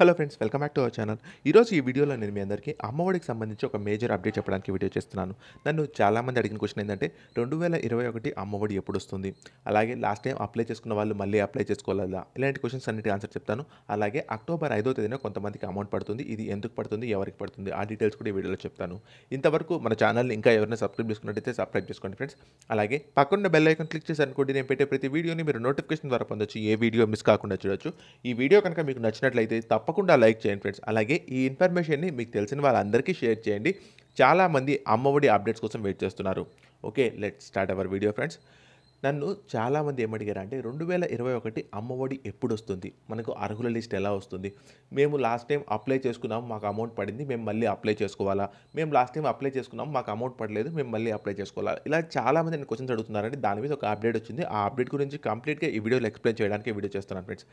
hello friends welcome back to our channel ఈరోజు ఈ వీడియోలో నేను మీ అందరికీ అమ్మఒడికి సంబంధించి ఒక మేజర్ అప్డేట్ చెప్పడానికి వీడియో చేస్తున్నాను నన్ను చాలామంది అడిగిన క్వశ్చన్ ఏంటంటే రెండు వేల ఇరవై ఒకటి అమ్మఒడి ఎప్పుడు వస్తుంది అలాగే లాస్ట్ టైం అప్లై చేసుకున్న వాళ్ళు మళ్ళీ అప్లై చేసుకోవాలా ఇలాంటి క్వశ్చన్స్ అన్నిటి ఆన్సర్ చెప్తాను అలాగే అక్టోబర్ ఐదో తేదీన కొంతమందికి అమౌంట్ పడుతుంది ఇది ఎందుకు పడుతుంది ఎవరికి పడుతుంది ఆ డీటెయిల్స్ కూడా ఈ వీడియోలో చెప్తాను ఇంతవరకు మన ఛానల్ని ఇంకా ఎవరైనా సబ్స్క్రైబ్ చేసుకున్నట్టయితే సబ్స్క్రైబ్ చేసుకోండి ఫ్రెండ్స్ అలాగే పక్కన బెల్ ఐకన్ క్లిక్ చేసి అనుకోండి నేను పెట్టే ప్రతి వీడియోని మీరు నోటిఫికేషన్ ద్వారా పొందొచ్చు ఏ వీడియో మిస్ కాకుండా చూడొచ్చు ఈ వీడియో కనుక మీకు నచ్చినట్లయితే తప్ప తప్పకుండా లైక్ చేయండి ఫ్రెండ్స్ అలాగే ఈ ఇన్ఫర్మేషన్ని మీకు తెలిసిన వాళ్ళందరికీ షేర్ చేయండి చాలామంది అమ్మఒడి అప్డేట్స్ కోసం వెయిట్ చేస్తున్నారు okay let start our video friends నన్ను చాలామంది అంటే రెండు వేల ఇరవై ఒకటి అమ్మఒడి ఎప్పుడు వస్తుంది మనకు అర్హుల లిస్ట్ ఎలా వస్తుంది మేము లాస్ట్ టైం అప్లై చేసుకున్నాం మాకు అమౌంట్ పడింది మేము మళ్ళీ అప్లై చేసుకోవాలా మేము లాస్ట్ టైం అప్లై చేసుకున్నాం మాకు అమౌంట్ పడలేదు మేము మళ్ళీ అప్లై చేసుకోవాలా ఇలా చాలామంది నేను క్వశ్చన్స్ అడుగుతున్నారంటే దాని మీద ఒక అప్డేట్ వచ్చింది ఆ అప్డేట్ గురించి కంప్లీట్గా ఈ వీడియోలో ఎక్స్ప్లెయిన్ చేయడానికి వీడియో చేస్తున్నాను ఫ్రెండ్స్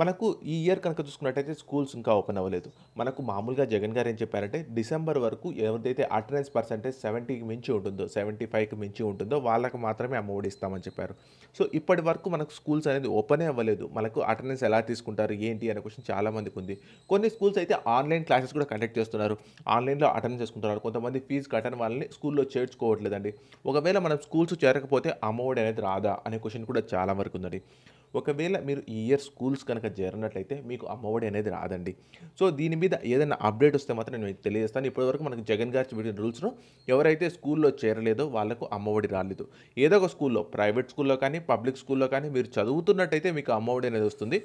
మనకు ఈ ఇయర్ కనుక చూసుకున్నట్టయితే స్కూల్స్ ఇంకా ఓపెన్ అవ్వలేదు మనకు మామూలుగా జగన్ గారు ఏం చెప్పారంటే డిసెంబర్ వరకు ఏదైతే అటెండెన్స్ పర్సెంటేజ్ సెవెంటీకి మించి ఉంటుందో సెవెంటీ ఫైవ్కి మించి ఉంటుందో వాళ్ళకు మాత్రమే అమ్మఒడి ఇస్తామని చెప్పారు సో ఇప్పటి వరకు మనకు స్కూల్స్ అనేది ఓపెనే అవ్వలేదు మనకు అటెండెన్స్ ఎలా తీసుకుంటారు ఏంటి అనే క్వశ్చన్ చాలామందికి ఉంది కొన్ని స్కూల్స్ అయితే ఆన్లైన్ క్లాసెస్ కూడా కండక్ట్ చేస్తున్నారు ఆన్లైన్లో అటెండ్ చేసుకుంటున్నారు కొంతమంది ఫీజు కట్టని వాళ్ళని స్కూల్లో చేర్చుకోవట్లేదండి ఒకవేళ మనం స్కూల్స్ చేరకపోతే అమ్మఒడి అనేది రాదా అనే క్వశ్చన్ కూడా చాలా వరకు ఉందండి ఒకవేళ మీరు ఈ ఇయర్ స్కూల్స్ కనుక చేరినట్లయితే మీకు అమ్మఒడి అనేది రాదండి సో దీని మీద ఏదైనా అప్డేట్ వస్తే మాత్రం నేను మీకు తెలియజేస్తాను ఇప్పటివరకు మనకు జగన్ గారి పెట్టిన రూల్స్ను ఎవరైతే స్కూల్లో చేరలేదో వాళ్ళకు అమ్మఒడి రాలేదు ఏదో ఒక స్కూల్లో ప్రైవేట్ స్కూల్లో కానీ పబ్లిక్ స్కూల్లో కానీ మీరు చదువుతున్నట్టయితే మీకు అమ్మఒడి అనేది వస్తుంది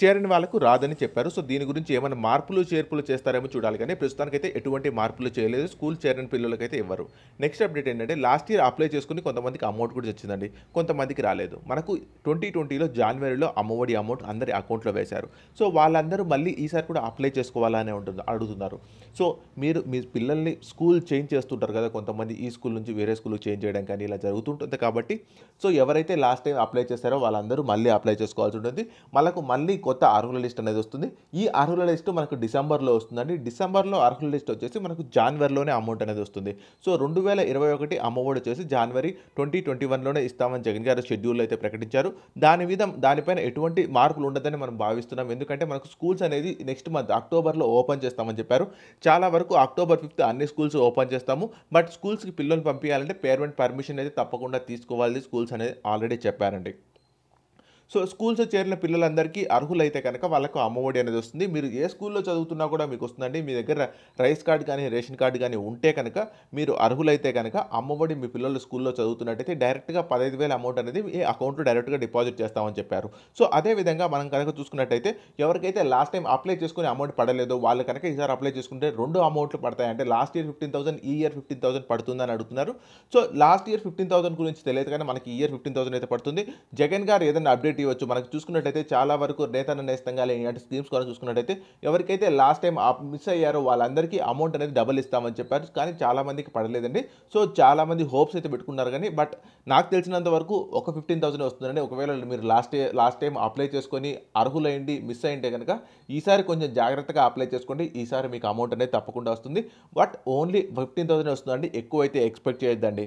చేరని వాళ్ళకు రాదని చెప్పారు సో దీని గురించి ఏమైనా మార్పులు చేర్పులు చేస్తారేమో చూడాలి కానీ ప్రస్తుతానికైతే ఎటువంటి మార్పులు చేయలేదు స్కూల్ చేరని పిల్లలకైతే ఇవ్వరు నెక్స్ట్ అప్డేట్ ఏంటంటే లాస్ట్ ఇయర్ అప్లై చేసుకుని కొంతమందికి అమౌంట్ కూడా వచ్చిందండి కొంతమందికి రాలేదు మనకు ట్వంటీ ట్వంటీలో జనవరిలో అమ్మఒడి అమౌంట్ అందరి అకౌంట్లో వేశారు సో వాళ్ళందరూ మళ్ళీ ఈసారి కూడా అప్లై చేసుకోవాలనే ఉంటుంది అడుగుతున్నారు సో మీరు మీ పిల్లల్ని స్కూల్ చేంజ్ చేస్తుంటారు కదా కొంతమంది ఈ స్కూల్ నుంచి వేరే స్కూల్కి చేంజ్ చేయడం కానీ ఇలా జరుగుతుంటుంది కాబట్టి సో ఎవరైతే లాస్ట్ టైం అప్లై చేస్తారో వాళ్ళందరూ మళ్ళీ అప్లై చేసుకోవాల్సి ఉంటుంది మనకు మళ్ళీ కొత్త అర్హుల లిస్ట్ అనేది వస్తుంది ఈ అర్హుల లిస్ట్ మనకు డిసెంబర్లో వస్తుందండి డిసెంబర్లో అర్హుల లిస్ట్ వచ్చేసి మనకు జాన్వరిలోనే అమౌంట్ అనేది వస్తుంది సో రెండు వేల ఇరవై ఒకటి అమ్మఒడి వచ్చేసి జనవరి ట్వంటీ ట్వంటీ వన్లోనే ఇస్తామని జగన్ గారు షెడ్యూల్ అయితే ప్రకటించారు దాని మీద దానిపైన ఎటువంటి మార్పులు ఉండదని మనం భావిస్తున్నాం ఎందుకంటే మనకు స్కూల్స్ అనేది నెక్స్ట్ మంత్ అక్టోబర్లో ఓపెన్ చేస్తామని చెప్పారు చాలా వరకు అక్టోబర్ ఫిఫ్త్ అన్ని స్కూల్స్ ఓపెన్ చేస్తాము బట్ స్కూల్స్కి పిల్లల్ని పంపించాలంటే పేరెంట్ పర్మిషన్ అయితే తప్పకుండా తీసుకోవాలి స్కూల్స్ అనేది ఆల్రెడీ చెప్పారండి సో స్కూల్స్ చేరిన పిల్లలందరికీ అర్హులైతే కనుక వాళ్ళకు అమ్మఒడి అనేది వస్తుంది మీరు ఏ స్కూల్లో చదువుతున్నా కూడా మీకు వస్తుందండి మీ దగ్గర రైస్ కార్డు కానీ రేషన్ కార్డు కానీ ఉంటే కనుక మీరు అర్హులైతే కనుక అమ్మఒడి మీ పిల్లలు స్కూల్లో చదువుతున్నట్టయితే డైరెక్ట్గా పదహైదు వేల అమౌంట్ అనేది మీ అకౌంట్లో డైరెక్ట్గా డిపాజిట్ చేస్తామని చెప్పారు సో అదేవిధంగా మనం కనుక చూసుకున్నట్టయితే ఎవరికైతే లాస్ట్ టైం అప్లై చేసుకుని అమౌంట్ పడలేదో వాళ్ళు కనుక ఈసారి అప్లై చేసుకుంటే రెండు అమౌంట్లు పడతాయి అంటే లాస్ట్ ఇయర్ ఫిఫ్టీన్ థౌసండ్ ఈ ఇయర్ ఫిఫ్టీన్ థౌసండ్ పడుతుందని అడుగుతున్నారు so last year fifteen thousand గురించి తెలియదు కానీ మనకి ఇయర్ ఫిఫ్టీన్ థౌసండ్ అయితే పడుతుంది జగన్ గారు ఏదైనా అప్డేట్ క్లారిటీ ఇవ్వచ్చు మనకు చూసుకున్నట్టయితే చాలా వరకు నేత నిర్ణయిస్తంగా ఇలాంటి స్కీమ్స్ కూడా చూసుకున్నట్టయితే ఎవరికైతే లాస్ట్ టైం మిస్ అయ్యారో వాళ్ళందరికీ అమౌంట్ అనేది డబుల్ ఇస్తామని చెప్పారు కానీ చాలామందికి పడలేదండి సో చాలామంది హోప్స్ అయితే పెట్టుకున్నారు కానీ బట్ నాకు తెలిసినంత వరకు ఒక ఫిఫ్టీన్ థౌసండ్ వస్తుందండి ఒకవేళ మీరు లాస్ట్ లాస్ట్ టైం అప్లై చేసుకొని అర్హులైండి మిస్ అయింటే కనుక ఈసారి కొంచెం జాగ్రత్తగా అప్లై చేసుకోండి ఈసారి మీకు అమౌంట్ అనేది తప్పకుండా వస్తుంది బట్ ఓన్లీ ఫిఫ్టీన్ థౌసండ్ వస్తుందండి ఎక్కువ అయితే ఎక్స్పెక్ట్ చేయొద్దండి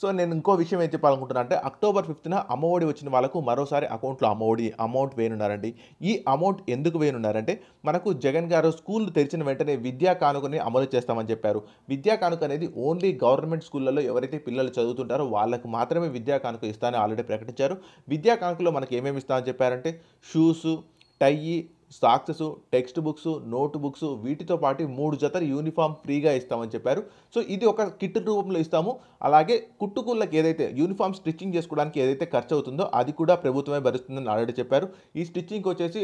సో నేను ఇంకో విషయం ఏం చెప్పాలనుకుంటున్నా అంటే అక్టోబర్ ఫిఫ్త్న అమ్మఒడి వచ్చిన వాళ్ళకు మరోసారి అకౌంట్లో అమ్మఒడి అమౌంట్ వేయనున్నారండి ఈ అమౌంట్ ఎందుకు వేయనున్నారంటే మనకు జగన్ గారు స్కూల్ తెరిచిన వెంటనే విద్యా కానుకని అమలు చేస్తామని చెప్పారు విద్యా కానుక అనేది ఓన్లీ గవర్నమెంట్ స్కూళ్ళలో ఎవరైతే పిల్లలు చదువుతుంటారో వాళ్ళకు మాత్రమే విద్యా కానుక ఇస్తానని ఆల్రెడీ ప్రకటించారు విద్యా కానుకలో మనకి ఏమేమి ఇస్తామని చెప్పారంటే shoes tie socks textbooks notebooks వీటితో పాటు మూడు జతలు యూనిఫామ్ ఫ్రీగా ఇస్తామని చెప్పారు సో ఇది ఒక కిట్ రూపంలో ఇస్తాము అలాగే కుట్టుకుళ్ళకి ఏదైతే యూనిఫామ్ స్టిచ్చింగ్ చేసుకోవడానికి ఏదైతే ఖర్చు అవుతుందో అది కూడా ప్రభుత్వమే భరిస్తుందని ఆల్రెడీ చెప్పారు ఈ స్టిచ్చింగ్కి వచ్చేసి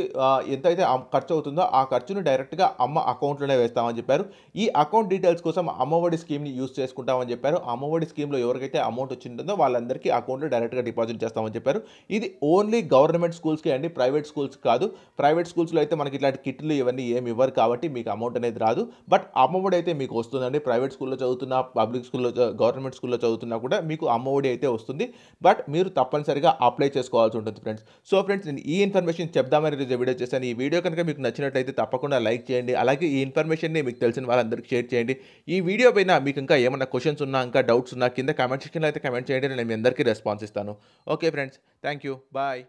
ఎంతైతే ఖర్చు అవుతుందో ఆ ఖర్చును డైరెక్ట్గా అమ్మ అకౌంట్లోనే వేస్తామని చెప్పారు ఈ అకౌంట్ డీటెయిల్స్ కోసం అమ్మఒడి స్కీమ్ని యూస్ చేసుకుంటామని చెప్పారు అమ్మఒడి స్కీమ్లో ఎవరికైతే అమౌంట్ వచ్చిందో వాళ్ళందరికీ అకౌంట్లో డైరెక్ట్గా డిపాజిట్ చేస్తామని చెప్పారు ఇది ఓన్లీ గవర్నమెంట్ స్కూల్స్కి అండి ప్రైవేట్ స్కూల్స్ కాదు ప్రైవేట్ స్కూల్స్ ఇంట్లో అయితే మనకి ఇట్లాంటి కిట్లు ఇవన్నీ ఏమి ఇవ్వరు కాబట్టి మీకు అమౌంట్ అనేది రాదు బట్ అమ్మఒడి అయితే మీకు వస్తుందండి ప్రైవేట్ స్కూల్లో చదువుతున్నా పబ్లిక్ స్కూల్లో గవర్నమెంట్ స్కూల్లో చదువుతున్నా కూడా మీకు అమ్మఒడి అయితే వస్తుంది బట్ మీరు తప్పనిసరిగా అప్లై చేసుకోవాల్సి ఉంటుంది ఫ్రెండ్స్ సో ఫ్రెండ్స్ నేను ఈ ఇన్ఫర్మేషన్ చెప్దామని రోజు వీడియో చేశాను ఈ వీడియో కనుక మీకు నచ్చినట్లయితే తప్పకుండా లైక్ చేయండి అలాగే ఈ ఇన్ఫర్మేషన్ని మీకు తెలిసిన వాళ్ళందరికీ షేర్ చేయండి ఈ వీడియో పైన మీకు ఇంకా ఏమైనా క్వశ్చన్స్ ఉన్నా ఇంకా డౌట్స్ ఉన్నా కింద కమెంట్ సెక్షన్లో అయితే కమెంట్ చేయండి నేను మీ అందరికీ రెస్పాన్స్ ఇస్తాను okay friends thank you bye